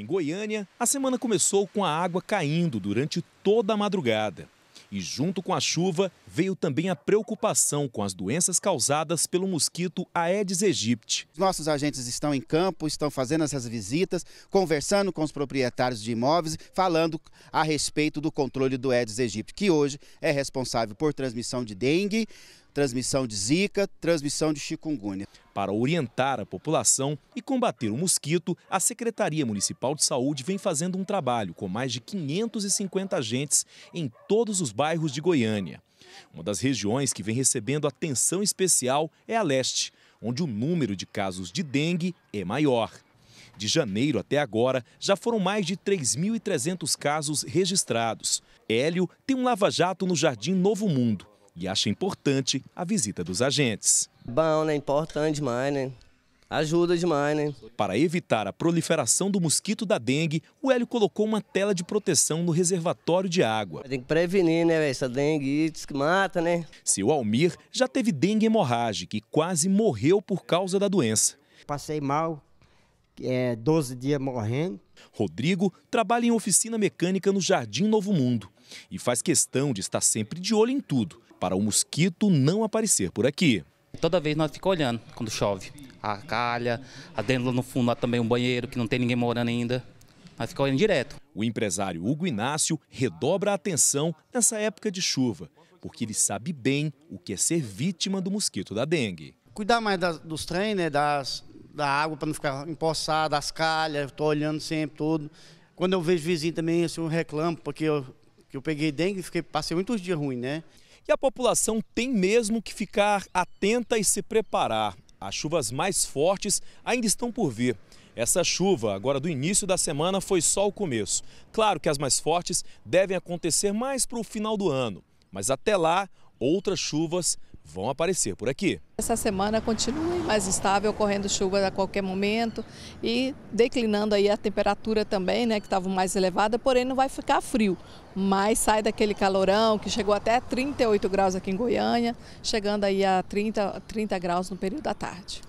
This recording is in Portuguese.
Em Goiânia, a semana começou com a água caindo durante toda a madrugada. E junto com a chuva, veio também a preocupação com as doenças causadas pelo mosquito Aedes aegypti. Nossos agentes estão em campo, estão fazendo essas visitas, conversando com os proprietários de imóveis, falando a respeito do controle do Aedes aegypti, que hoje é responsável por transmissão de dengue, transmissão de zika, transmissão de chikungunya. Para orientar a população e combater o mosquito, a Secretaria Municipal de Saúde vem fazendo um trabalho com mais de 550 agentes em todos os bairros de Goiânia. Uma das regiões que vem recebendo atenção especial é a leste, onde o número de casos de dengue é maior. De janeiro até agora, já foram mais de 3.300 casos registrados. Hélio tem um lava-jato no Jardim Novo Mundo e acha importante a visita dos agentes. Bom, né? Importante demais, né? Ajuda demais, né? Para evitar a proliferação do mosquito da dengue, o Hélio colocou uma tela de proteção no reservatório de água. Tem que prevenir, né, essa dengue que mata, né? Seu Almir já teve dengue hemorrágica e quase morreu por causa da doença. Passei mal, é, 12 dias morrendo. Rodrigo trabalha em oficina mecânica no Jardim Novo Mundo e faz questão de estar sempre de olho em tudo para o mosquito não aparecer por aqui. Toda vez nós ficamos olhando quando chove. A calha, a adentro no fundo há também um banheiro que não tem ninguém morando ainda. Nós ficamos olhando direto. O empresário Hugo Inácio redobra a atenção nessa época de chuva, porque ele sabe bem o que é ser vítima do mosquito da dengue. Cuidar mais dos trens, né, das, da água para não ficar empoçada, as calhas, estou olhando sempre tudo. Quando eu vejo vizinho também, assim, eu reclamo, porque eu, que eu peguei dengue e fiquei, passei muitos dias ruim, né? E a população tem mesmo que ficar atenta e se preparar. As chuvas mais fortes ainda estão por vir. Essa chuva, agora do início da semana, foi só o começo. Claro que as mais fortes devem acontecer mais para o final do ano, mas até lá, outras chuvas vão aparecer por aqui. Essa semana continua mais estável, ocorrendo chuva a qualquer momento e declinando aí a temperatura também, né, que estava mais elevada, porém não vai ficar frio, mas sai daquele calorão que chegou até 38 graus aqui em Goiânia, chegando aí a 30, 30 graus no período da tarde.